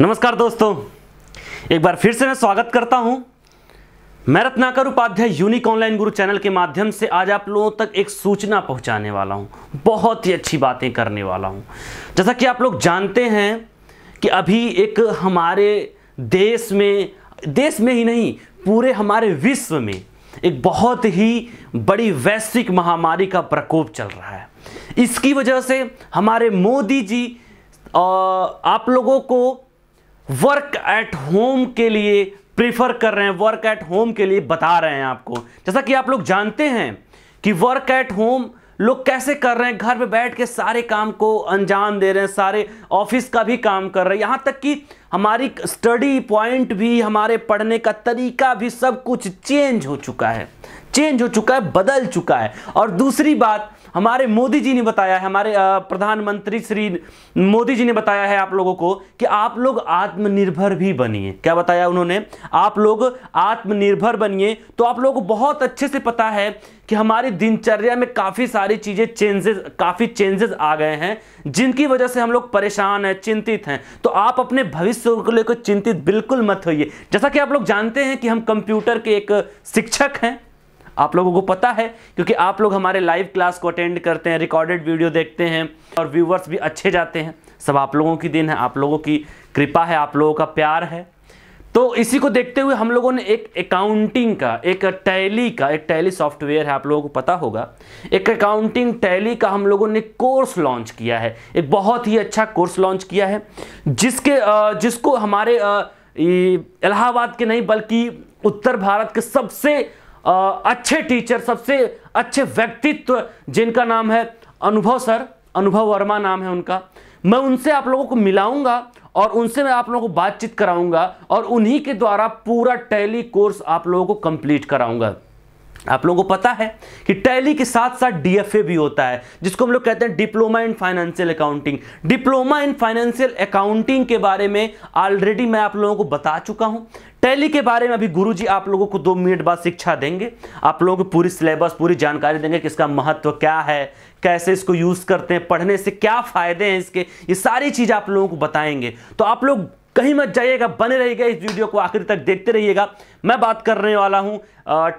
नमस्कार दोस्तों एक बार फिर से मैं स्वागत करता हूं मैं Ratnakar Upadhyay unique online Guru channel के माध्यम से आज आप लोगों तक एक सूचना पहुंचाने वाला हूं बहुत ही अच्छी बातें करने वाला हूं जैसा कि आप लोग जानते हैं कि अभी एक हमारे देश में देश में ही नहीं पूरे हमारे विश्व में एक बहुत ही बड़ी वैश्विक महामारी का प्रकोप चल रहा है इसकी वजह से हमारे मोदी जी आप लोगों को वर्क एट होम के लिए प्रीफर कर रहे हैं वर्क एट होम के लिए बता रहे हैं आपको जैसा कि आप लोग जानते हैं कि वर्क एट होम लोग कैसे कर रहे हैं घर पे बैठ के सारे काम को अंजाम दे रहे हैं सारे ऑफिस का भी काम कर रहे हैं यहाँ तक कि हमारी स्टडी पॉइंट भी हमारे पढ़ने का तरीका भी सब कुछ चेंज हो चुका है चेंज हो चुका है बदल चुका है और दूसरी बात हमारे मोदी जी ने बताया है हमारे प्रधानमंत्री श्री मोदी जी ने बताया है आप लोगों को कि आप लोग आत्मनिर्भर भी बनिए क्या बताया उन्होंने आप लोग आत्मनिर्भर बनिए तो आप लोग बहुत अच्छे से पता है कि हमारी दिनचर्या में काफ़ी सारी चीज़ें चेंजेस काफ़ी चेंजेस आ गए हैं जिनकी वजह से हम लोग परेशान हैं चिंतित हैं तो आप अपने भविष्य को लेकर चिंतित बिल्कुल मत होइए जैसा कि आप लोग जानते हैं कि हम कंप्यूटर के एक शिक्षक हैं आप लोगों को पता है क्योंकि आप लोग हमारे लाइव क्लास को अटेंड करते हैं रिकॉर्डेड वीडियो देखते हैं और व्यूवर्स भी अच्छे जाते हैं सब आप लोगों की दिन है आप लोगों की कृपा है आप लोगों का प्यार है तो इसी को देखते हुए हम लोगों ने एक अकाउंटिंग का एक टैली का एक टैली सॉफ्टवेयर है आप लोगों को पता होगा एक अकाउंटिंग टैली का हम लोगों ने कोर्स लॉन्च किया है एक बहुत ही अच्छा कोर्स लॉन्च किया है जिसके जिसको हमारे इलाहाबाद के नहीं बल्कि उत्तर भारत के सबसे अच्छे टीचर सबसे अच्छे व्यक्तित्व जिनका नाम है अनुभव सर अनुभव वर्मा नाम है उनका मैं उनसे आप लोगों को मिलाऊंगा और उनसे मैं आप लोगों को बातचीत कराऊंगा और उन्हीं के द्वारा पूरा टैली कोर्स आप लोगों को कंप्लीट कराऊंगा आप लोगों को पता है कि टैली के साथ साथ डीएफए भी होता है जिसको हम लोग कहते हैं diploma in financial accounting diploma in financial accounting के बारे में ऑलरेडी मैं आप लोगों को बता चुका हूं टैली के बारे में अभी गुरुजी आप लोगों को दो मिनट बाद शिक्षा देंगे आप लोगों को पूरी सिलेबस पूरी जानकारी देंगे कि इसका महत्व क्या है कैसे इसको यूज़ करते हैं पढ़ने से क्या फ़ायदे हैं इसके ये सारी चीज़ आप लोगों को बताएंगे तो आप लोग कहीं मत जाइएगा बने रहिएगा इस वीडियो को आखिर तक देखते रहिएगा मैं बात करने वाला हूं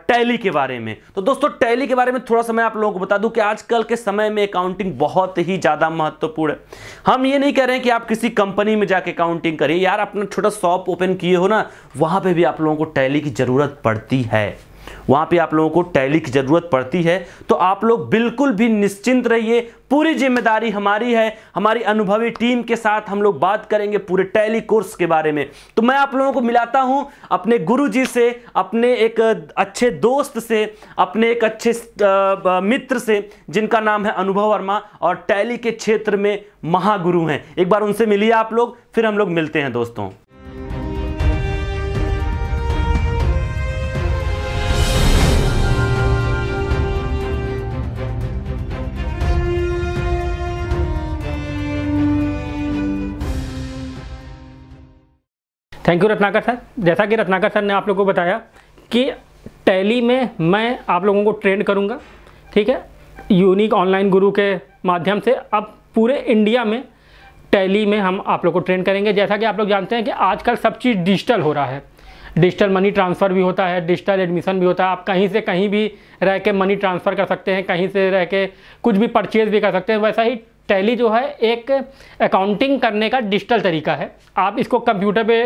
टैली के बारे में तो दोस्तों टैली के बारे में थोड़ा सा मैं आप लोगों को बता दूं कि आजकल के समय में अकाउंटिंग बहुत ही ज़्यादा महत्वपूर्ण है हम ये नहीं कह रहे हैं कि आप किसी कंपनी में जाके अकाउंटिंग करिए यार अपना छोटा शॉप ओपन किए हो ना वहाँ पर भी आप लोगों को टैली की ज़रूरत पड़ती है वहाँ पे आप लोगों को टैली की ज़रूरत पड़ती है तो आप लोग बिल्कुल भी निश्चिंत रहिए पूरी जिम्मेदारी हमारी है हमारी अनुभवी टीम के साथ हम लोग बात करेंगे पूरे टैली कोर्स के बारे में तो मैं आप लोगों को मिलाता हूं अपने गुरुजी से अपने एक अच्छे दोस्त से अपने एक अच्छे मित्र से जिनका नाम है अनुभव वर्मा और टैली के क्षेत्र में महागुरु हैं एक बार उनसे मिलिए आप लोग फिर हम लोग मिलते हैं दोस्तों थैंक यू रत्नाकर सर जैसा कि रत्नाकर सर ने आप लोगों को बताया कि टैली में मैं आप लोगों को ट्रेंड करूँगा ठीक है यूनिक ऑनलाइन गुरु के माध्यम से अब पूरे इंडिया में टैली में हम आप लोग को ट्रेंड करेंगे जैसा कि आप लोग जानते हैं कि आजकल सब चीज़ डिजिटल हो रहा है डिजिटल मनी ट्रांसफ़र भी होता है डिजिटल एडमिशन भी होता है आप कहीं से कहीं भी रह के मनी ट्रांसफ़र कर सकते हैं कहीं से रह के कुछ भी परचेज़ भी कर सकते हैं वैसा ही टैली जो है एक अकाउंटिंग करने का डिजिटल तरीका है आप इसको कंप्यूटर पे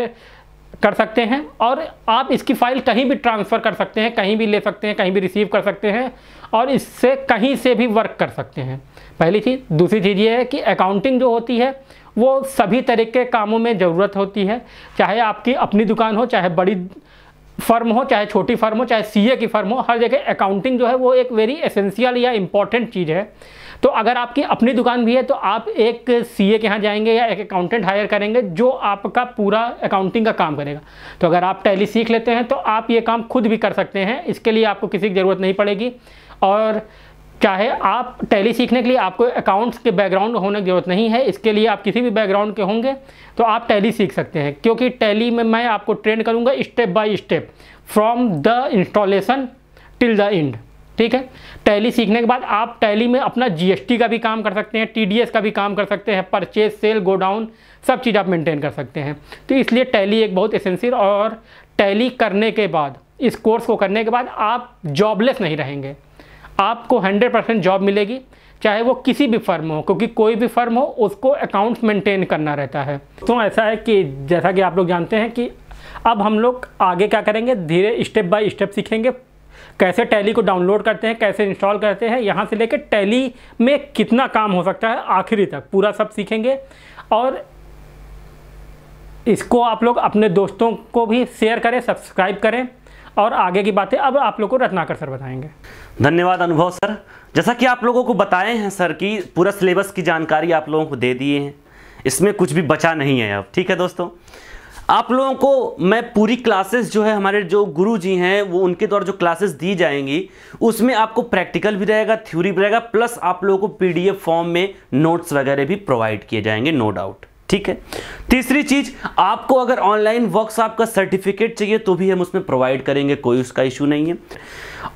कर सकते हैं और आप इसकी फ़ाइल कहीं भी ट्रांसफ़र कर सकते हैं कहीं भी ले सकते हैं कहीं भी रिसीव कर सकते हैं और इससे कहीं से भी वर्क कर सकते हैं पहली चीज़ दूसरी चीज़ ये है कि अकाउंटिंग जो होती है वो सभी तरह के कामों में ज़रूरत होती है चाहे आपकी अपनी दुकान हो चाहे बड़ी फर्म हो चाहे छोटी फर्म हो चाहे सीए की फर्म हो हर जगह अकाउंटिंग जो है वो एक वेरी एसेंशियल या इम्पॉर्टेंट चीज़ है तो अगर आपकी अपनी दुकान भी है तो आप एक सीए के यहाँ जाएंगे या एक अकाउंटेंट हायर करेंगे जो आपका पूरा अकाउंटिंग का काम करेगा तो अगर आप टैली सीख लेते हैं तो आप ये काम खुद भी कर सकते हैं इसके लिए आपको किसी की ज़रूरत नहीं पड़ेगी और चाहे आप टैली सीखने के लिए आपको अकाउंट्स के बैकग्राउंड होने की ज़रूरत नहीं है इसके लिए आप किसी भी बैकग्राउंड के होंगे तो आप टैली सीख सकते हैं क्योंकि टैली में मैं आपको ट्रेन करूँगा step by step from the installation till the end ठीक है टैली सीखने के बाद आप टैली में अपना जीएसटी का भी काम कर सकते हैं टीडीएस का भी काम कर सकते हैं परचेज सेल गोडाउन सब चीज़ आप मेंटेन कर सकते हैं तो इसलिए टैली एक बहुत एसेंशियल और टैली करने के बाद इस कोर्स को करने के बाद आप जॉबलेस नहीं रहेंगे आपको 100 परसेंट जॉब मिलेगी चाहे वो किसी भी फर्म हो क्योंकि कोई भी फर्म हो उसको अकाउंट्स मेंटेन करना रहता है तो ऐसा है कि जैसा कि आप लोग जानते हैं कि अब हम लोग आगे क्या करेंगे धीरे स्टेप बाय स्टेप सीखेंगे कैसे टैली को डाउनलोड करते हैं कैसे इंस्टॉल करते हैं यहाँ से लेकर टैली में कितना काम हो सकता है आखिरी तक पूरा सब सीखेंगे और इसको आप लोग अपने दोस्तों को भी शेयर करें सब्सक्राइब करें और आगे की बातें अब आप लोग को रत्नाकर सर बताएंगे धन्यवाद अनुभव सर जैसा कि आप लोगों को बताए हैं सर कि पूरा सिलेबस की जानकारी आप लोगों को दे दिए हैं इसमें कुछ भी बचा नहीं है अब ठीक है दोस्तों आप लोगों को मैं पूरी क्लासेस जो है हमारे जो गुरु जी हैं वो उनके द्वारा जो क्लासेस दी जाएंगी उसमें आपको प्रैक्टिकल भी रहेगा थ्योरी भी रहेगा प्लस आप लोगों को पीडीएफ फॉर्म में नोट्स वगैरह भी प्रोवाइड किए जाएंगे नो डाउट ठीक है तीसरी चीज आपको अगर ऑनलाइन वर्कशॉप का सर्टिफिकेट चाहिए तो भी हम उसमें प्रोवाइड करेंगे कोई उसका इशू नहीं है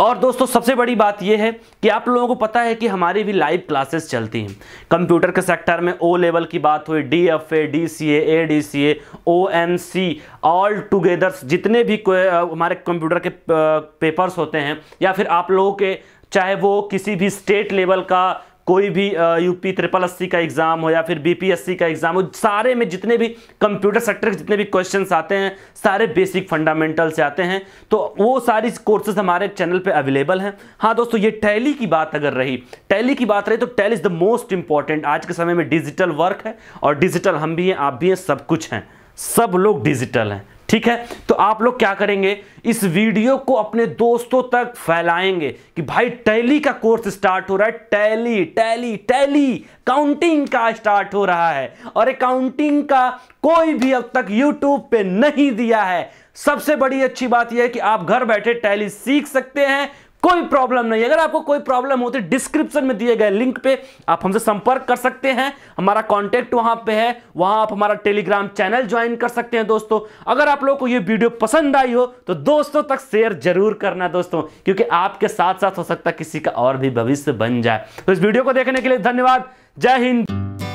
और दोस्तों सबसे बड़ी बात यह है कि आप लोगों को पता है कि हमारी भी लाइव क्लासेस चलती हैं कंप्यूटर के सेक्टर में ओ लेवल की बात हुई D F A D C A D C A O M C all togethers जितने भी हमारे कंप्यूटर के पेपर्स होते हैं या फिर आप लोगों के चाहे वो किसी भी स्टेट लेवल का कोई भी यूपी ट्रिपल एस का एग्जाम हो या फिर बीपीएससी का एग्जाम हो सारे में जितने भी कंप्यूटर सेक्टर के जितने भी क्वेश्चन आते हैं सारे बेसिक फंडामेंटल से आते हैं तो वो सारी कोर्सेज हमारे चैनल पे अवेलेबल हैं हाँ दोस्तों ये टैली की बात अगर रही टैली की बात रही तो Tally is the most important आज के समय में डिजिटल वर्क है और डिजिटल हम भी हैं आप भी हैं सब कुछ हैं सब लोग डिजिटल हैं ठीक है तो आप लोग क्या करेंगे इस वीडियो को अपने दोस्तों तक फैलाएंगे कि भाई टैली का कोर्स स्टार्ट हो रहा है टैली टैली टैली काउंटिंग का स्टार्ट हो रहा है और अकाउंटिंग का कोई भी अब तक यूट्यूब पे नहीं दिया है सबसे बड़ी अच्छी बात यह है कि आप घर बैठे टैली सीख सकते हैं कोई प्रॉब्लम नहीं अगर आपको कोई प्रॉब्लम होती डिस्क्रिप्शन में दिए गए लिंक पे आप हमसे संपर्क कर सकते हैं हमारा कांटेक्ट वहां पे है वहां आप हमारा टेलीग्राम चैनल ज्वाइन कर सकते हैं दोस्तों अगर आप लोगों को ये वीडियो पसंद आई हो तो दोस्तों तक शेयर जरूर करना दोस्तों क्योंकि आपके साथ साथ हो सकता किसी का और भी भविष्य बन जाए तो इस वीडियो को देखने के लिए धन्यवाद जय हिंद